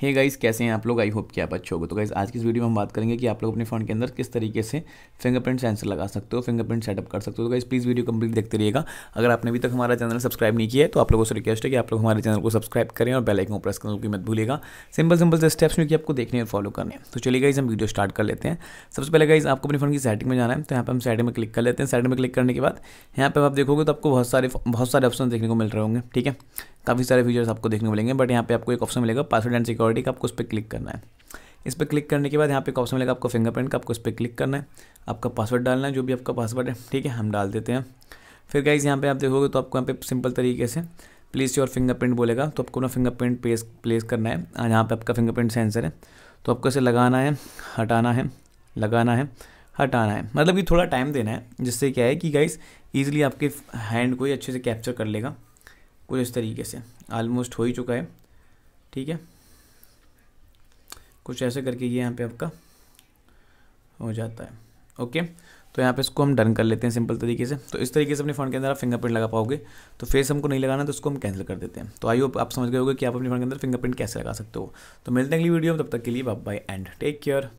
हे hey guys कैसे हैं आप लोग आई होप कि आप अच्छे होगे तो गाइस आज की इस वीडियो में हम बात करेंगे कि आप लोग अपने फ़ोन के अंदर किस तरीके से फिंगरप्रिंट सेंसर लगा सकते हो फिंगरप्रिंट सेटअप कर सकते हो तो गाइस प्लीज़ वीडियो कंप्लीट देखते रहिएगा अगर आपने अभी तक हमारा चैनल सब्सक्राइब नहीं किया है तो आप लोगों से रिक्वेस्ट है कि आप लोग हमारे चैनल को सब्सक्राइब करें और बेलाइकन को प्रेस करने की मत भूलिएगा सिंपल सिंपल से स्टेप्स में कि आपको देखने और फॉलो करने तो चलिए गाइज हम वीडियो स्टार्ट कर लेते हैं सबसे पहले गाइज आपको अपने फोन की सेटिंग में जाना है तो यहाँ पर हम सेटिंग में क्लिक कर लेते हैं सेटिंग में क्लिक करने के बाद यहाँ पर आप देखोगे तो आपको बहुत सारे बहुत सारे ऑप्शन देखने को मिल रहे होंगे ठीक है काफ़ी सारे फीचर्स आपको देखने को मिलेंगे बट यहाँ पे आपको एक ऑप्शन मिलेगा पासवर्ड एंड सिक्योरिटी का आपको उस पर क्लिक करना है इस पर क्लिक करने के बाद यहाँ पे एक ऑप्शन मिलेगा आपको फिंगरप्रिंट का आपको उस पर क्लिक करना है आपका पासवर्ड डालना है जो भी आपका पासवर्ड है ठीक है हम डाल देते हैं फिर गाइज यहाँ पे आप देखोगे तो आपको यहाँ पे सिंपल तरीके से प्लेस योर फिंगरप्रिंट बोलेगा तो आपको ना फिंगरप्रिंट प्लेस प्लेस करना है यहाँ पे आपका फिंगरप्रिंट सेंसर है तो आपको इसे लगाना है हटाना है लगाना है हटाना है मतलब कि थोड़ा टाइम देना है जिससे क्या है कि गाइज़ ईजिली आपके हैंड को ही अच्छे से कैप्चर कर लेगा कुछ इस तरीके से आलमोस्ट हो ही चुका है ठीक है कुछ ऐसे करके ये यहाँ पे आपका हो जाता है ओके तो यहाँ पे इसको हम डन कर लेते हैं सिंपल तरीके से तो इस तरीके से अपने फ़ोन के अंदर आप फिंगरप्रिंट लगा पाओगे तो फेस हमको नहीं लगाना तो उसको हम कैंसिल कर देते हैं तो आई होप आप समझ गए होगे कि आप अपने फ़ोन के अंदर फिंगरप्रिंट कैसे लगा सकते हो तो मिलते हैं अगली वीडियो में तब तक के लिए bye bye and take care